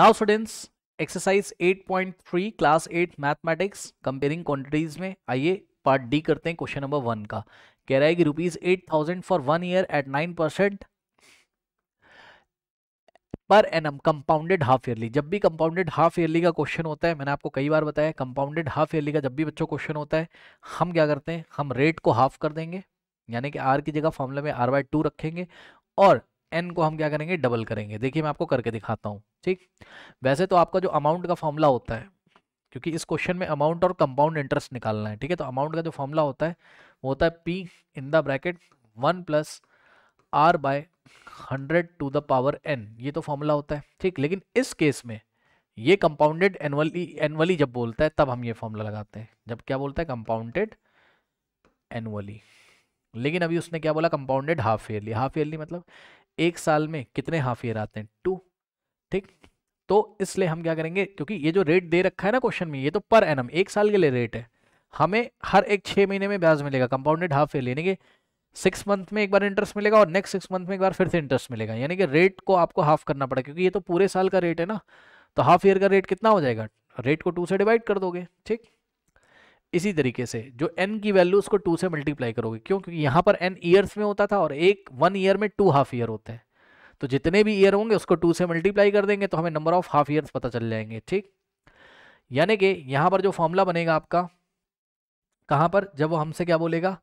now students exercise 8.3 class 8 mathematics comparing quantities में आइए part D करते हैं क्वेश्चन नंबर वन का कह रहा है कि rupees eight thousand for one year eight nine percent पर एनम कंपाउंडेड हाफ ईयरली जब भी कंपाउंडेड हाफ ईयरली का क्वेश्चन होता है मैंने आपको कई बार बताया कंपाउंडेड हाफ ईयरली का जब भी बच्चों क्वेश्चन होता है हम क्या करते हैं हम रेट को हाफ कर देंगे यानी कि आर की जगह फॉर्मूला में आर बाय टू रखेंगे और एन को हम क्या करेंगे डबल करेंगे देखिए मैं आपको करके दिखाता हूँ ठीक वैसे तो आपका जो अमाउंट का फॉर्मूला होता है क्योंकि इस क्वेश्चन में अमाउंट और कंपाउंड इंटरेस्ट निकालना है ठीक है तो अमाउंट का जो फॉर्मूला होता है वो होता है P in the bracket one plus R by hundred to the power N ये तो फॉर्मूला होता है ठीक लेकिन इस केस में ये कंपाउंडेड एनुअली एनुअली जब बोलता है तब हम ये फॉर्मूला लगाते हैं जब क्या बोलता है कंपाउंडेड एनुअली लेकिन अभी उसने क्या बोला compounded half yearly half yearly मतलब एक साल में कितने हाफ ईयर आते हैं टू ठीक तो इसलिए हम क्या करेंगे क्योंकि ये जो रेट दे रखा है ना क्वेश्चन में ये तो पर एनम एक साल के लिए रेट है हमें हर एक छः महीने में ब्याज मिलेगा कंपाउंडेड हाफ ईयर लेने के सिक्स मंथ में एक बार इंटरेस्ट मिलेगा और नेक्स्ट सिक्स मंथ में एक बार फिर से इंटरेस्ट मिलेगा यानी कि रेट को आपको हाफ करना पड़ेगा क्योंकि ये तो पूरे साल का रेट है ना तो हाफ ईयर का रेट कितना हो जाएगा रेट को टू से डिवाइड कर दोगे ठीक इसी तरीके से जो एन की वैल्यू उसको टू से मल्टीप्लाई करोगे क्यों क्योंकि यहां पर एन ईयर्स में होता था और एक वन ईयर में टू हाफ ईयर होते हैं तो जितने भी ईयर होंगे उसको टू से मल्टीप्लाई कर देंगे तो हमें नंबर ऑफ हाफ ईयर्स पता चल जाएंगे ठीक यानी कि यहां पर जो फॉर्मूला बनेगा आपका कहां पर जब वो हमसे क्या बोलेगा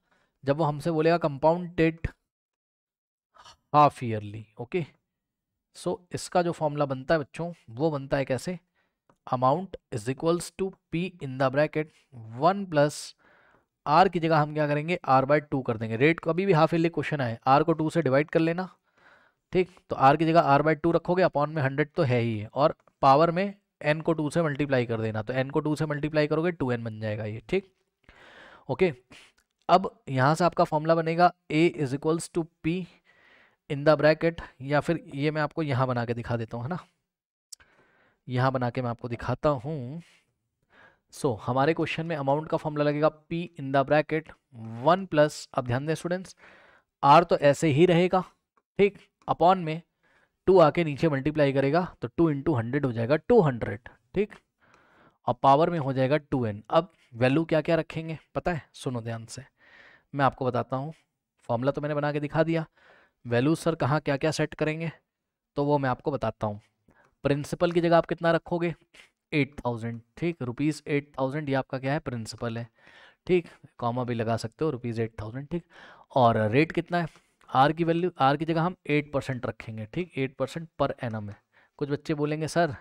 जब वो हमसे बोलेगा compounded half yearly okay so इसका जो फॉर्मूला बनता है बच्चों वो बनता है कैसे amount is equals to P in the bracket one plus R की जगह हम क्या करेंगे आर बाय टू कर देंगे रेट को अभी भी हाफ इली क्वेश्चन है आर को टू से डिवाइड कर लेना ठीक तो आर की जगह आर बाय टू रखोगे अपॉन में हंड्रेड तो है ही है और पावर में एन को टू से मल्टीप्लाई कर देना तो एन को टू से मल्टीप्लाई करोगे टू एन बन जाएगा ये ठीक ओके अब यहाँ से आपका फॉर्मूला बनेगा A is equals to P in the bracket या फिर ये मैं आपको यहाँ बना के दिखा देता हूँ है ना यहाँ बना के मैं आपको दिखाता हूँ सो so, हमारे क्वेश्चन में अमाउंट का फॉर्मूला लगेगा P in the bracket one plus अब ध्यान दें स्टूडेंट्स आर तो ऐसे ही रहेगा ठीक अपॉन में टू आके नीचे मल्टीप्लाई करेगा तो टू इंटू हंड्रेड हो जाएगा टू हंड्रेड ठीक और पावर में हो जाएगा टू एन अब वैल्यू क्या क्या रखेंगे पता है सुनो ध्यान से मैं आपको बताता हूँ फॉर्मूला तो मैंने बना के दिखा दिया वैल्यू सर कहाँ क्या क्या सेट करेंगे तो वो मैं आपको बताता हूँ प्रिंसिपल की जगह आप कितना रखोगे एट थाउजेंड ठीक रुपीज़ एट थाउजेंड ये आपका क्या है प्रिंसिपल है ठीक कॉमा भी लगा सकते हो रुपीज़ एट थाउजेंड ठीक और रेट कितना है आर की वैल्यू आर की जगह हम एट परसेंट रखेंगे ठीक एट परसेंट पर एम है कुछ बच्चे बोलेंगे सर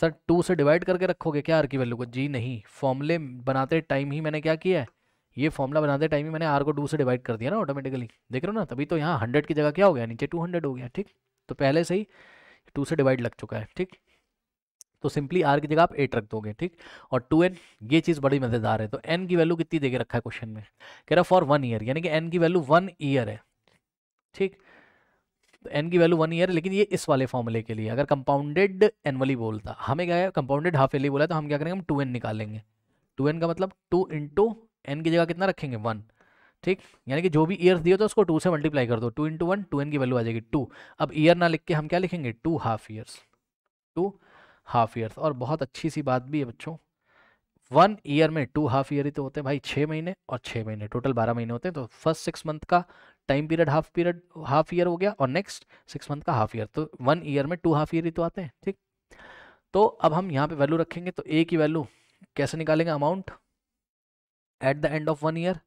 सर टू से डिवाइड करके रखोगे क्या आर की वैल्यू को जी नहीं फॉर्मूले बनाते टाइम ही मैंने क्या किया है ये फॉर्मूला बनाते टाइम ही मैंने आर को टू से डिवाइड कर दिया ना ऑटोमेटिकली देख रहे हो ना तभी तो यहाँ हंड्रेड की जगह क्या हो गया नीचे टू हंड्रेड हो गया ठीक तो पहले से ही टू से डिवाइड लग चुका है ठीक तो सिंपली आर की जगह आप एट रख दोगे ठीक और टू एन ये चीज़ बड़ी मज़ेदार है तो एन की वैल्यू कितनी देके रखा है क्वेश्चन में कह रहा फॉर वन ईयर यानी कि एन की वैल्यू वन ईयर है ठीक तो एन की वैल्यू वन ईयर लेकिन ये इस वाले फॉर्मूले के लिए अगर कंपाउंडेड एनवली बोलता हमें क्या है कंपाउंडेड हाफ एली बोला तो हम क्या करेंगे हम टू एन निकालेंगे टू एन का मतलब टू इंटू एन की जगह कितना रखेंगे वन ठीक यानी कि जो भी ईयर्स दिए तो उसको टू से मल्टीप्लाई कर दो two into one two N की वैल्यू आ जाएगी टू अब ईयर ना लिख के हम क्या लिखेंगे two half years two half years और बहुत अच्छी सी बात भी है बच्चों वन ईयर में टू हाफ ईयर ही तो होते हैं भाई छः महीने और छः महीने टोटल बारह महीने होते हैं तो फर्स्ट सिक्स मंथ का time period half period half year हो गया और नेक्स्ट सिक्स मंथ का हाफ ईयर तो वन ईयर में टू हाफ ईयर ही तो आते हैं ठीक तो अब हम यहाँ पे वैल्यू रखेंगे तो ए की वैल्यू कैसे निकालेंगे amount at the end of one year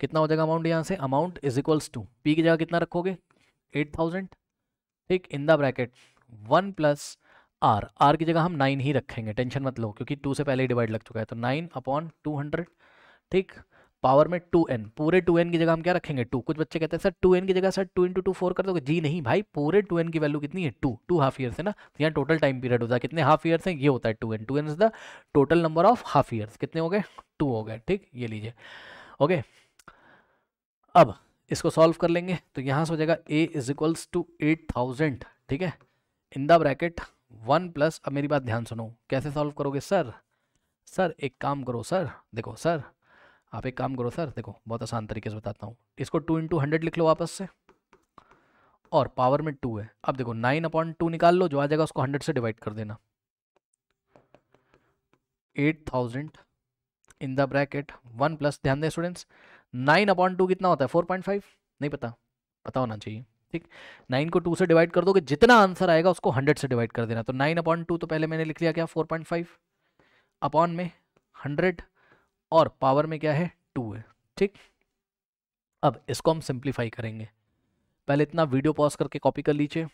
कितना हो जाएगा अमाउंट यहाँ से amount is equals to P की जगह कितना रखोगे एट थाउजेंड ठीक in the bracket one plus R R की जगह हम नाइन ही रखेंगे टेंशन मत लो क्योंकि टू से पहले ही डिवाइड लग चुका है तो नाइन अपॉन टू हंड्रेड ठीक पावर में टू एन पूरे टू एन की जगह हम क्या रखेंगे टू कुछ बच्चे कहते हैं सर टू एन की जगह sir two into two four कर दोगे जी नहीं भाई पूरे टू एन की वैल्यू कितनी है टू टू हाफ ईयर्स है ना तो यहाँ टोटल टाइम पीरियड होता है कितने हाफ ईयर्स हैं ये होता है two N two N is the total number of half years कितने हो गए टू हो गए ठीक ये लीजिए ओके अब इसको सॉल्व कर लेंगे तो यहाँ से हो जाएगा A is equals to eight thousand ठीक है in the bracket one plus अब मेरी बात ध्यान सुनो कैसे सॉल्व करोगे सर सर एक काम करो सर देखो सर आप एक काम करो सर देखो बहुत आसान तरीके से बताता हूँ इसको टू इंटू हंड्रेड लिख लो वापस से और पावर में टू है अब देखो नाइन अपॉन टू निकाल लो जो आ जाएगा उसको हंड्रेड से डिवाइड कर देना eight thousand in the bracket one plus ध्यान दें स्टूडेंट्स नाइन अपॉन टू कितना होता है फोर पॉइंट फाइव नहीं पता पता होना चाहिए ठीक नाइन को टू से डिवाइड कर कि जितना आंसर आएगा उसको हंड्रेड से डिवाइड कर देना तो नाइन अपॉन टू तो पहले मैंने लिख लिया क्या फोर पॉइंट फाइव अपॉन में हंड्रेड और पावर में क्या है टू है ठीक अब इसको हम सिंप्लीफाई करेंगे पहले इतना वीडियो पॉज करके कॉपी कर लीजिए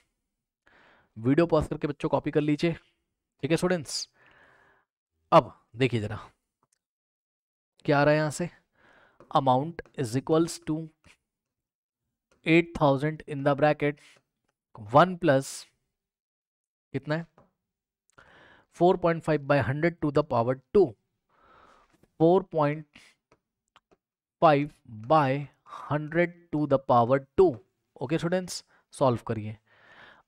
वीडियो पॉज करके बच्चों कॉपी कर लीजिए ठीक है स्टूडेंट्स अब देखिए ज़रा क्या आ रहा है यहां से is equals to eight thousand in the bracket one plus कितना है four point five by hundred to the power two four point five by hundred to the power two okay students solve करिए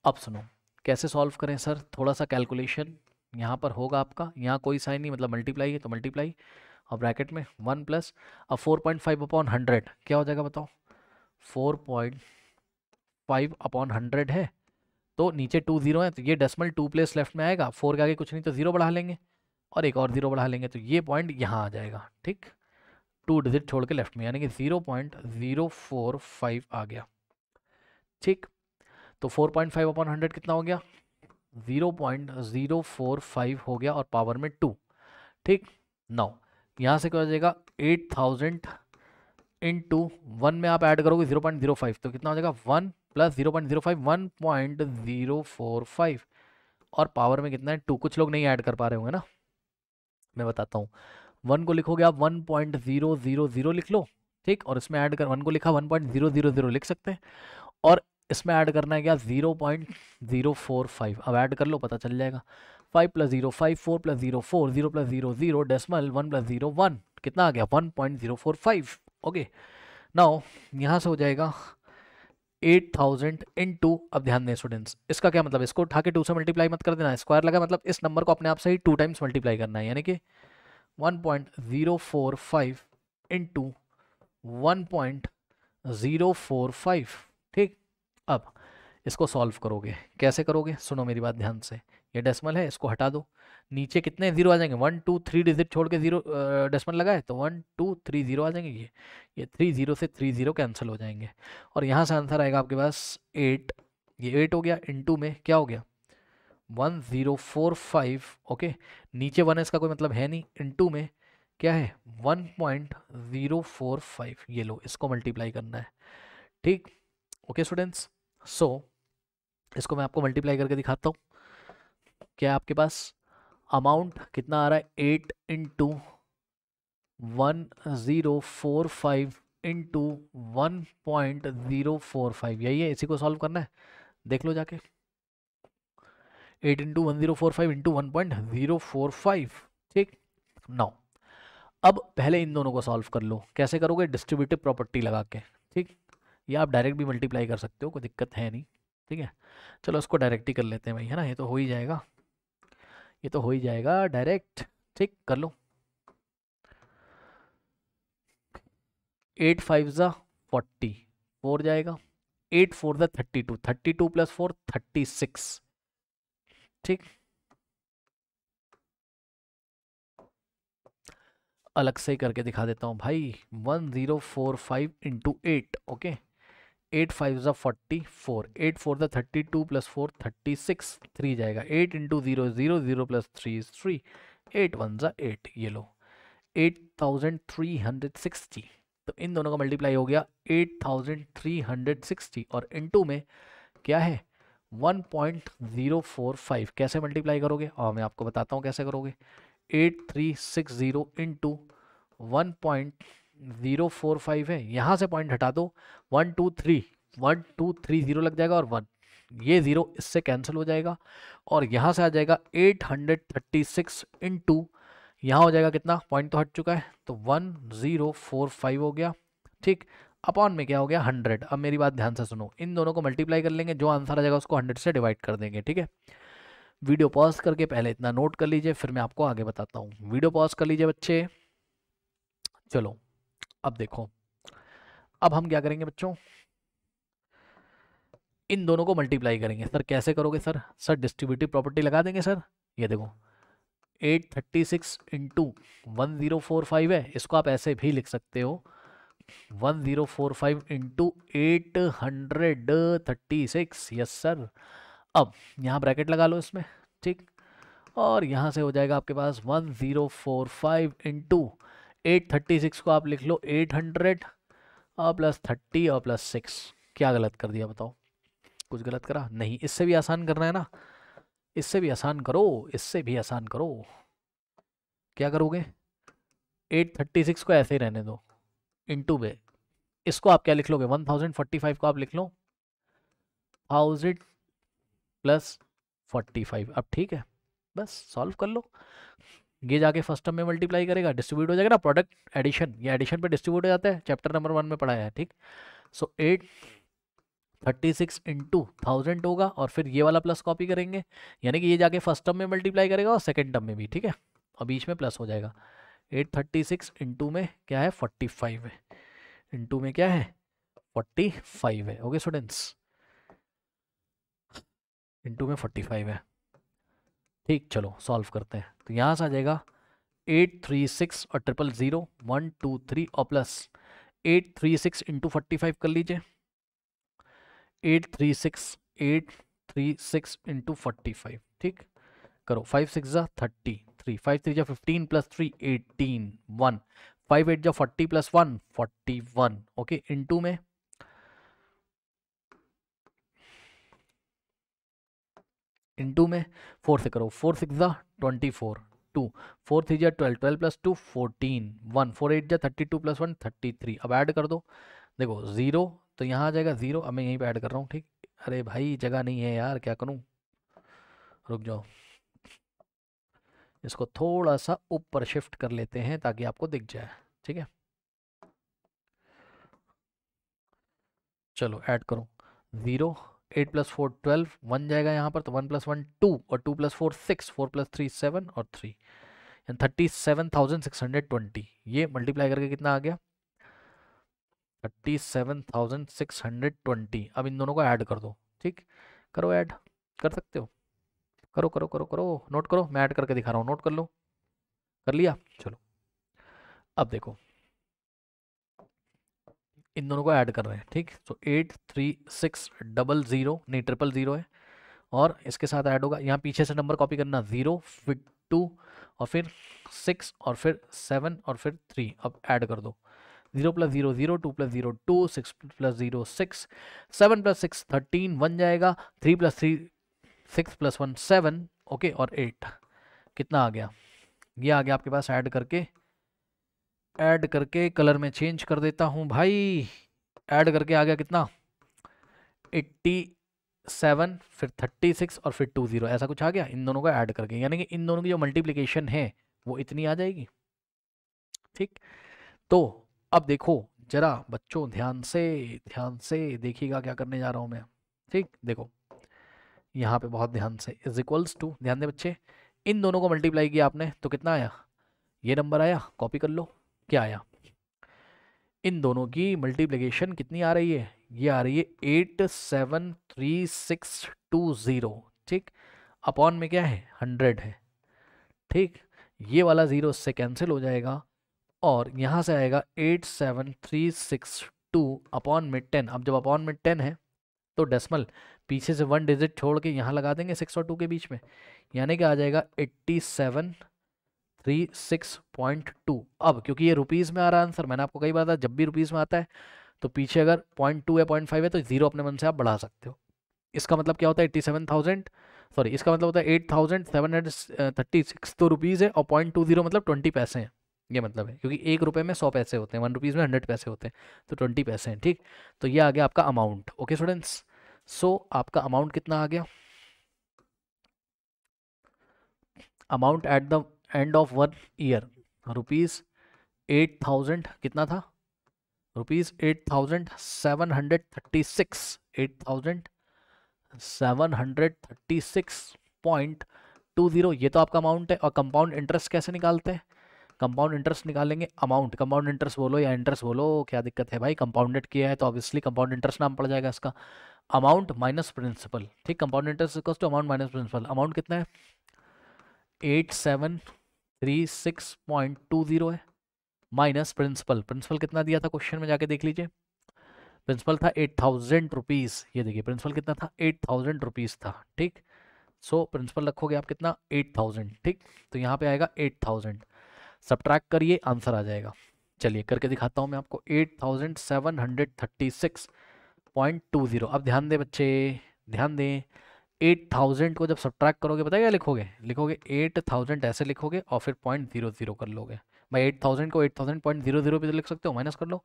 अब सुनो कैसे solve करें sir थोड़ा सा calculation यहाँ पर होगा आपका यहाँ कोई साइन नहीं मतलब मल्टीप्लाई है तो मल्टीप्लाई और ब्रैकेट में वन प्लस अब four point five upon hundred क्या हो जाएगा बताओ four point five upon hundred है तो नीचे टू जीरो है तो ये डेसिमल टू प्लेस लेफ्ट में आएगा फोर के आगे कुछ नहीं तो ज़ीरो बढ़ा लेंगे और एक और ज़ीरो बढ़ा लेंगे तो ये पॉइंट यहाँ आ जाएगा ठीक टू डिजिट छोड़ के लेफ्ट में यानी कि zero point zero four five आ गया ठीक तो four point five upon hundred कितना हो गया zero point zero four five हो गया और पावर में टू ठीक नौ यहाँ से क्या हो जाएगा eight thousand into one में आप ऐड करोगे ज़ीरो पॉइंट ज़ीरो फाइव तो कितना हो जाएगा one plus zero point zero five one point zero four five और पावर में कितना है टू कुछ लोग नहीं ऐड कर पा रहे होंगे ना मैं बताता हूँ वन को लिखोगे आप one point zero zero zero लिख लो ठीक और इसमें ऐड कर वन को लिखा one point zero zero zero लिख सकते हैं और इसमें ऐड करना है क्या zero point zero four five अब ऐड कर लो पता चल जाएगा five plus zero five four plus zero four zero plus zero zero decimal one plus zero one कितना आ गया one point zero four five okay now यहाँ से हो जाएगा एट थाउजेंड इन टू अब ध्यान दें स्टूडेंट्स इसका क्या मतलब इसको उठा के टू से मल्टीप्लाई मत कर देना स्क्वायर लगा मतलब इस नंबर को अपने आप से ही टू टाइम्स मल्टीप्लाई करना है यानी कि one point zero four five into one point zero four five ठीक अब इसको सॉल्व करोगे कैसे करोगे सुनो मेरी बात ध्यान से ये डेसिमल है इसको हटा दो नीचे कितने जीरो आ जाएंगे वन टू थ्री डिजिट छोड़ के जीरो डेसिमल लगाए तो वन टू थ्री जीरो आ जाएंगे ये ये थ्री जीरो से थ्री जीरो कैंसिल हो जाएंगे और यहाँ से आंसर आएगा आपके पास एट ये एट हो गया टू में क्या हो गया one zero four five okay नीचे वन इसका कोई मतलब है नहीं टू में क्या है one point zero four five ये लो इसको मल्टीप्लाई करना है ठीक ओके स्टूडेंट्स सो इसको मैं आपको मल्टीप्लाई करके दिखाता हूँ क्या आपके पास अमाउंट कितना आ रहा है eight into one zero four five into one point zero four five यही है इसी को सॉल्व करना है देख लो जाके eight into one zero four five into one point zero four five ठीक नौ अब पहले इन दोनों को सॉल्व कर लो कैसे करोगे डिस्ट्रीब्यूटिव प्रॉपर्टी लगा के ठीक या आप डायरेक्ट भी मल्टीप्लाई कर सकते हो कोई दिक्कत है नहीं ठीक है चलो इसको डायरेक्ट ही कर लेते हैं भाई है ना ये तो हो ही जाएगा ये तो हो ही जाएगा डायरेक्ट ठीक कर लो एट फाइव ज़ा फोर्टी फोर जाएगा एट फोर ज़ा thirty two thirty two plus four thirty six ठीक अलग से ही करके दिखा देता हूँ भाई one zero four five into eight okay eight five ज़ा फोर्टी फोर एट फोर ज़ा thirty two plus four thirty six three जाएगा eight into zero zero zero plus three is three eight one ज़ा eight ये लो eight thousand three hundred sixty तो इन दोनों का मल्टीप्लाई हो गया eight thousand three hundred sixty और इंटू में क्या है one point zero four five कैसे मल्टीप्लाई करोगे और हाँ, मैं आपको बताता हूँ कैसे करोगे eight three six zero into one point zero four five है यहाँ से पॉइंट हटा दो one two three one two three zero लग जाएगा और वन ये ज़ीरो इससे कैंसिल हो जाएगा और यहाँ से आ जाएगा eight hundred thirty six into यहाँ हो जाएगा कितना पॉइंट तो हट चुका है तो वन ज़ीरो फोर फाइव हो गया ठीक अपॉन में क्या हो गया हंड्रेड अब मेरी बात ध्यान से सुनो इन दोनों को मल्टीप्लाई कर लेंगे जो आंसर आ जाएगा उसको हंड्रेड से डिवाइड कर देंगे ठीक है वीडियो पॉज करके पहले इतना नोट कर लीजिए फिर मैं आपको आगे बताता हूँ वीडियो पॉज कर लीजिए बच्चे चलो अब देखो अब हम क्या करेंगे बच्चों इन दोनों को मल्टीप्लाई करेंगे सर कैसे करोगे सर सर डिस्ट्रीब्यूटिव प्रॉपर्टी लगा देंगे सर ये देखो eight thirty six into one zero four five है इसको आप ऐसे भी लिख सकते हो one zero four five into eight hundred thirty six yes sir अब यहाँ ब्रैकेट लगा लो इसमें ठीक और यहाँ से हो जाएगा आपके पास one zero four five into eight thirty six को आप लिख लो एट हंड्रेड और प्लस थर्टी और प्लस सिक्स क्या गलत कर दिया बताओ कुछ गलत करा नहीं इससे भी आसान करना है ना इससे भी आसान करो इससे भी आसान करो क्या करोगे एट थर्टी सिक्स को ऐसे ही रहने दो टू वे इसको आप क्या लिख लोगे वन थाउजेंड फोर्टी फाइव को आप लिख लो थाउजेंड प्लस फोर्टी फाइव अब ठीक है बस सॉल्व कर लो ये जाके फर्स्ट टर्म में मल्टीप्लाई करेगा डिस्ट्रीब्यूट हो जाएगा ना प्रोडक्ट एडिशन ये एडिशन पे डिस्ट्रीब्यूट हो जाता है चैप्टर नंबर वन में पढ़ाया है ठीक so eight thirty six into thousand होगा और फिर ये वाला प्लस कॉपी करेंगे यानी कि ये जाके फर्स्ट टर्म में मल्टीप्लाई करेगा और सेकेंड टर्म में भी ठीक है और बीच में प्लस हो जाएगा एट थर्टी सिक्स इंटू में क्या है फोर्टी फाइव है इंटू में क्या है फोर्टी फाइव है ओके स्टूडेंट्स इंटू में फोर्टी फाइव है ठीक चलो सॉल्व करते हैं तो यहाँ से आ जाएगा एट थ्री सिक्स और triple zero one two three और plus eight three six into forty five कर लीजिए eight three six eight three six into forty five ठीक करो फाइव सिक्स ज़ा थर्टी थ्री फाइव थ्री ज़ा fifteen plus three eighteen one five eight ज़ा forty plus one forty one okay into में into में four से करो four six ज़ा twenty four to four three जा twelve twelve plus two fourteen one four eight जा thirty two plus one thirty three अब add कर दो देखो ज़ीरो तो यहाँ आ जाएगा ज़ीरो अब मैं यहीं पर ऐड कर रहा हूँ ठीक अरे भाई जगह नहीं है यार क्या करूँ रुक जाओ इसको थोड़ा सा ऊपर शिफ्ट कर लेते हैं ताकि आपको दिख जाए ठीक है चलो ऐड करो zero eight plus four twelve one जाएगा यहाँ पर तो वन प्लस वन टू और two plus four six four plus three seven और थ्री यानी thirty seven thousand six hundred twenty ये मल्टीप्लाई करके कितना आ गया thirty seven thousand six hundred twenty अब इन दोनों को ऐड कर दो ठीक करो ऐड कर सकते हो करो करो करो करो नोट करो मैं ऐड करके दिखा रहा हूँ नोट कर लो कर लिया चलो अब देखो इन दोनों को ऐड कर रहे हैं ठीक तो eight three six double zero नहीं ट्रिपल ज़ीरो है और इसके साथ ऐड होगा यहाँ पीछे से नंबर कॉपी करना ज़ीरो फिर टू और फिर सिक्स और फिर सेवन और फिर थ्री अब ऐड कर दो zero plus zero zero two plus zero two six plus zero six seven plus six thirteen one जाएगा three plus three six plus one seven okay और एट कितना आ गया ये आ गया आपके पास ऐड करके ऐड करके कलर में चेंज कर देता हूँ भाई ऐड करके आ गया कितना एट्टी सेवन फिर थर्टी सिक्स और फिर टू ज़ीरो ऐसा कुछ आ गया इन दोनों का ऐड करके यानी कि इन दोनों की जो मल्टीप्लिकेशन है वो इतनी आ जाएगी ठीक तो अब देखो जरा बच्चों ध्यान से ध्यान से देखिएगा क्या करने जा रहा हूँ मैं ठीक देखो यहाँ पे बहुत ध्यान से इज इक्वल्स टू ध्यान दें बच्चे इन दोनों को मल्टीप्लाई किया आपने तो कितना आया ये नंबर आया कॉपी कर लो क्या आया इन दोनों की मल्टीप्लिकेशन कितनी आ रही है ये आ रही है eight seven three six two zero ठीक अपॉन में क्या है हंड्रेड है ठीक ये वाला ज़ीरो इससे कैंसिल हो जाएगा और यहाँ से आएगा eight seven three six two upon में टेन अब जब अपॉन में टेन है तो डेसिमल पीछे से वन डिजिट छोड़ के यहाँ लगा देंगे सिक्स और टू के बीच में यानी कि आ जाएगा eighty seven three six point two अब क्योंकि ये रुपीज़ में आ रहा है आंसर मैंने आपको कई बार था जब भी रुपीज़ में आता है तो पीछे अगर पॉइंट टू या पॉइंट फाइव है तो जीरो अपने मन से आप बढ़ा सकते हो इसका मतलब क्या होता है एट्टी सेवन थाउजेंड सॉरी इसका मतलब होता है eight thousand seven hundred thirty six तो रुपीज़ है और पॉइंट टू जीरो मतलब ट्वेंटी पैसे हैं ये मतलब है क्योंकि एक रुपये में सौ पैसे होते हैं वन रुपीज़ में हंड्रेड पैसे होते हैं तो ट्वेंटी पैसे हैं ठीक तो ये आ गया आपका अमाउंट ओके स्टूडेंट्स सो आपका अमाउंट कितना आ गया amount at the end of one year rupees eight thousand कितना था rupees eight thousand seven hundred thirty six eight thousand seven hundred thirty six point two zero ये तो आपका amount है और कंपाउंड इंटरेस्ट कैसे निकालते हैं कंपाउंड इंटरेस्ट निकालेंगे अमाउंट कंपाउंड इंटरेस्ट बोलो या इंटरेस्ट बोलो क्या दिक्कत है भाई कंपाउंडेड किया है तो ऑब्वियसली कंपाउंड इंटरेस्ट नाम पड़ जाएगा इसका अमाउंट माइनस प्रिंसिपल ठीक compound interest equals to amount minus principal amount कितना है eight seven three six point two zero है माइनस प्रिंसिपल प्रिंसिपल कितना दिया था क्वेश्चन में जाके देख लीजिए प्रिंसिपल था एट थाउजेंड रुपीज़ ये देखिए प्रिंसिपल कितना था एट थाउजेंड रुपीज़ था ठीक सो so, प्रिंसिपल रखोगे आप कितना एट थाउजेंड ठीक तो यहाँ पे आएगा एट थाउजेंड सब्ट्रैक्ट करिए आंसर आ जाएगा चलिए करके दिखाता हूँ मैं आपको eight thousand seven hundred thirty six point two zero अब ध्यान दें बच्चे ध्यान दें एट थाउजेंड को जब सब्ट्रैक्ट करोगे पता क्या लिखोगे लिखोगे एट थाउजेंड ऐसे लिखोगे और फिर पॉइंट जीरो जीरो कर लोगे भाई एट थाउजेंड को eight thousand point zero zero भी तो लिख सकते हो माइनस कर लो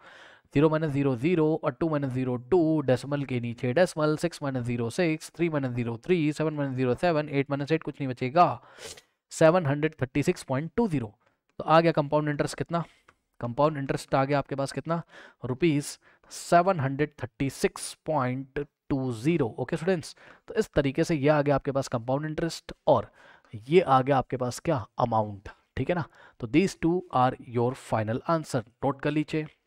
जीरो माइनस जीरो जीरो और two minus zero two decimal के नीचे decimal six minus zero six three minus zero three seven minus zero seven eight minus eight कुछ नहीं बचेगा seven hundred thirty six point two zero तो आ गया compound interest कितना कंपाउंड इंटरेस्ट आ गया आपके पास कितना rupees seven hundred thirty six point two zero okay students तो इस तरीके से ये आ गया आपके पास कंपाउंड इंटरेस्ट और ये आ गया आपके पास क्या अमाउंट ठीक है ना तो these two are your final answer note कर लीजिए